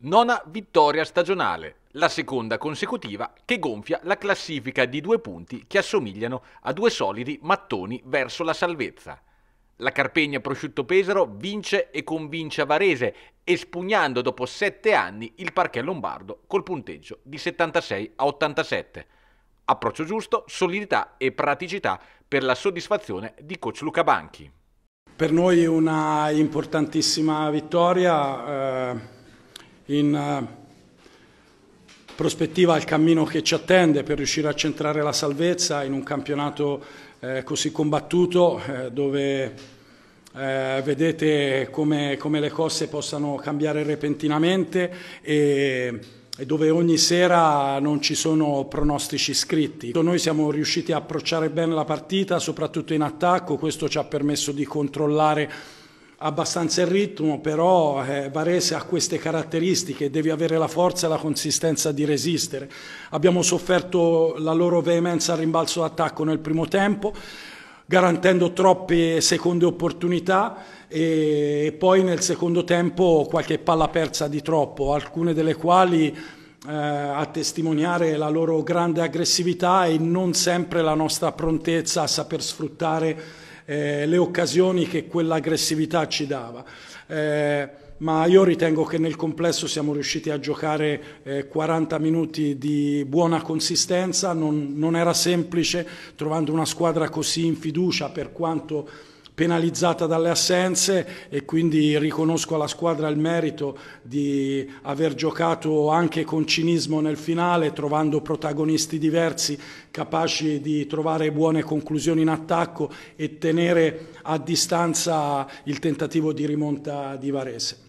Nona vittoria stagionale, la seconda consecutiva che gonfia la classifica di due punti che assomigliano a due solidi mattoni verso la salvezza. La Carpegna Prosciutto Pesaro vince e convince a Varese, espugnando dopo sette anni il parquet lombardo col punteggio di 76 a 87. Approccio giusto, solidità e praticità per la soddisfazione di coach Luca Banchi. Per noi una importantissima vittoria. Eh in eh, prospettiva al cammino che ci attende per riuscire a centrare la salvezza in un campionato eh, così combattuto eh, dove eh, vedete come, come, le cose possano cambiare repentinamente e, e, dove ogni sera non ci sono pronostici scritti. Noi siamo riusciti a approcciare bene la partita, soprattutto in attacco, questo ci ha permesso di controllare abbastanza il ritmo, però eh, Varese ha queste caratteristiche, devi avere la forza e la consistenza di resistere. Abbiamo sofferto la loro veemenza al rimbalzo d'attacco nel primo tempo, garantendo troppe seconde opportunità e poi nel secondo tempo qualche palla persa di troppo, alcune delle quali eh, a testimoniare la loro grande aggressività e non sempre la nostra prontezza a saper sfruttare eh, le occasioni che quell'aggressività ci dava. Eh, ma io ritengo che nel complesso siamo riusciti a giocare eh, 40 minuti di buona consistenza, non, non era semplice trovando una squadra così in fiducia per quanto penalizzata dalle assenze e quindi riconosco alla squadra il merito di aver giocato anche con cinismo nel finale, trovando protagonisti diversi capaci di trovare buone conclusioni in attacco e tenere a distanza il tentativo di rimonta di Varese.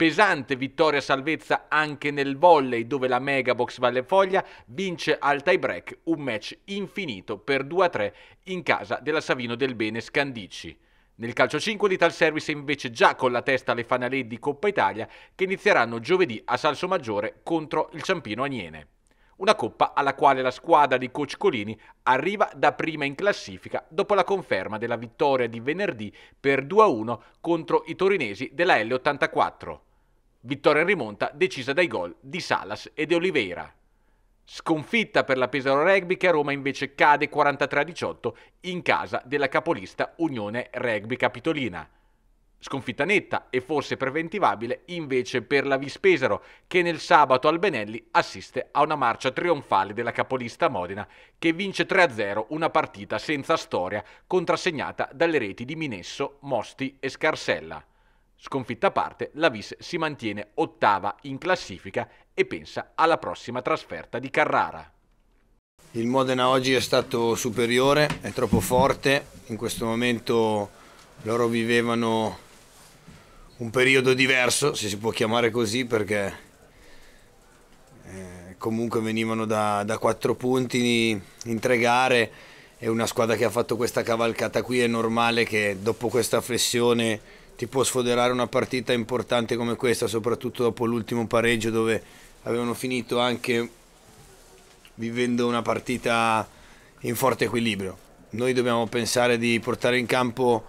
Pesante vittoria salvezza anche nel volley dove la Megabox Valle Foglia vince al tie break un match infinito per 2-3 in casa della Savino del Bene Scandici. Nel calcio 5 l'Ital Service è invece già con la testa alle fanalette di Coppa Italia che inizieranno giovedì a Salso Maggiore contro il Ciampino Aniene. Una coppa alla quale la squadra di Coach Colini arriva da prima in classifica dopo la conferma della vittoria di venerdì per 2-1 contro i torinesi della L84. Vittoria in rimonta decisa dai gol di Salas e De Oliveira. Sconfitta per la Pesaro Rugby che a Roma invece cade 43-18 in casa della capolista Unione Rugby Capitolina. Sconfitta netta e forse preventivabile invece per la Vispesaro che nel sabato al Benelli assiste a una marcia trionfale della capolista Modena che vince 3-0 una partita senza storia contrassegnata dalle reti di Minesso, Mosti e Scarsella. Sconfitta a parte, la Vis si mantiene ottava in classifica e pensa alla prossima trasferta di Carrara. Il Modena oggi è stato superiore, è troppo forte, in questo momento loro vivevano un periodo diverso, se si può chiamare così, perché eh, comunque venivano da, da 4 punti in tre gare e una squadra che ha fatto questa cavalcata qui è normale che dopo questa flessione ti può sfoderare una partita importante come questa, soprattutto dopo l'ultimo pareggio dove avevano finito anche vivendo una partita in forte equilibrio. Noi dobbiamo pensare di portare in campo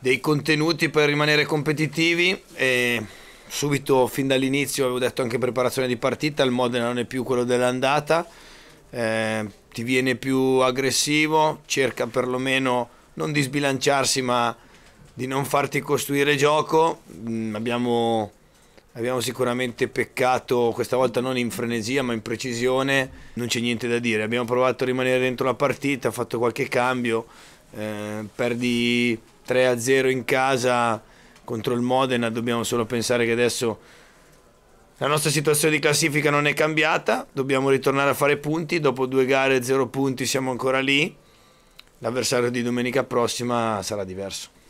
dei contenuti per rimanere competitivi e subito fin dall'inizio avevo detto anche preparazione di partita, il Modena non è più quello dell'andata, eh, ti viene più aggressivo, cerca perlomeno non di sbilanciarsi ma di non farti costruire gioco. Mm, abbiamo, abbiamo, sicuramente peccato, questa volta non in frenesia ma in precisione, non c'è niente da dire. Abbiamo provato a rimanere dentro la partita, fatto qualche cambio, eh, perdi 3-0 in casa contro il Modena, dobbiamo solo pensare che adesso la nostra situazione di classifica non è cambiata, dobbiamo ritornare a fare punti, dopo due gare zero punti siamo ancora lì, l'avversario di domenica prossima sarà diverso.